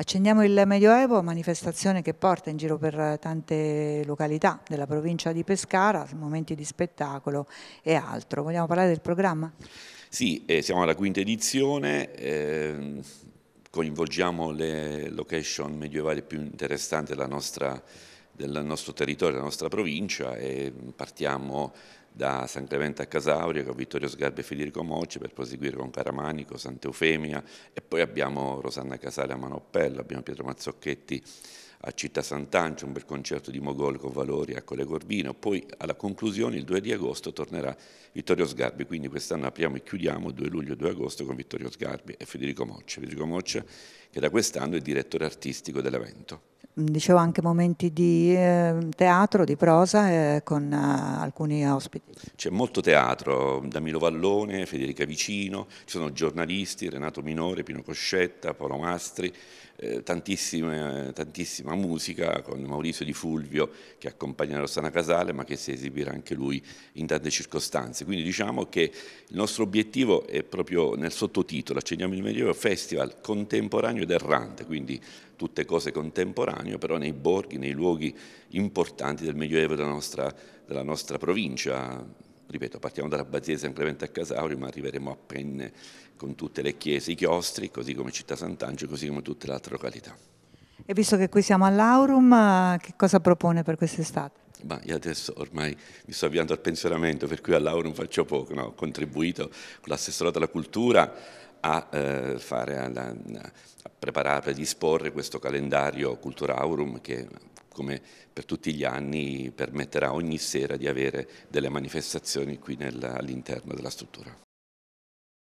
Accendiamo il Medioevo, manifestazione che porta in giro per tante località della provincia di Pescara, momenti di spettacolo e altro. Vogliamo parlare del programma? Sì, eh, siamo alla quinta edizione, eh, coinvolgiamo le location medievali più interessanti della nostra città del nostro territorio, della nostra provincia e partiamo da San Clemente a Casauria con Vittorio Sgarbi e Federico Mocci per proseguire con Caramanico, Sant'Eufemia e poi abbiamo Rosanna Casale a Manoppello, abbiamo Pietro Mazzocchetti a Città Sant'Ancio, un bel concerto di Mogol con Valori a Colle Corvino, poi alla conclusione il 2 di agosto tornerà Vittorio Sgarbi, quindi quest'anno apriamo e chiudiamo 2 luglio e 2 agosto con Vittorio Sgarbi e Federico Moccia, Federico Moccia che da quest'anno è direttore artistico dell'evento. Mm, dicevo anche momenti di eh, teatro, di prosa eh, con eh, alcuni ospiti. C'è molto teatro, Damilo Vallone, Federica Vicino, ci sono giornalisti, Renato Minore, Pino Coscetta, Paolo Mastri, eh, tantissima musica con Maurizio Di Fulvio che accompagna Rossana Casale ma che si esibirà anche lui in tante circostanze. Quindi diciamo che il nostro obiettivo è proprio nel sottotitolo, accendiamo il Medioevo Festival contemporaneo ed errante, quindi tutte cose contemporanee Mediterraneo, però nei borghi, nei luoghi importanti del Medioevo della nostra, della nostra provincia. Ripeto, partiamo dall'Abbazia di San Clemente a Casaurio, ma arriveremo a Penne con tutte le chiese, i chiostri, così come Città Sant'Angelo, così come tutte le altre località. E visto che qui siamo all'Aurum, che cosa propone per quest'estate? Ma io adesso ormai mi sto avviando al pensionamento, per cui all'Aurum faccio poco, no? ho contribuito con l'assessorato alla cultura a, eh, fare, a, a preparare, a disporre questo calendario Culturaurum che come per tutti gli anni permetterà ogni sera di avere delle manifestazioni qui all'interno della struttura.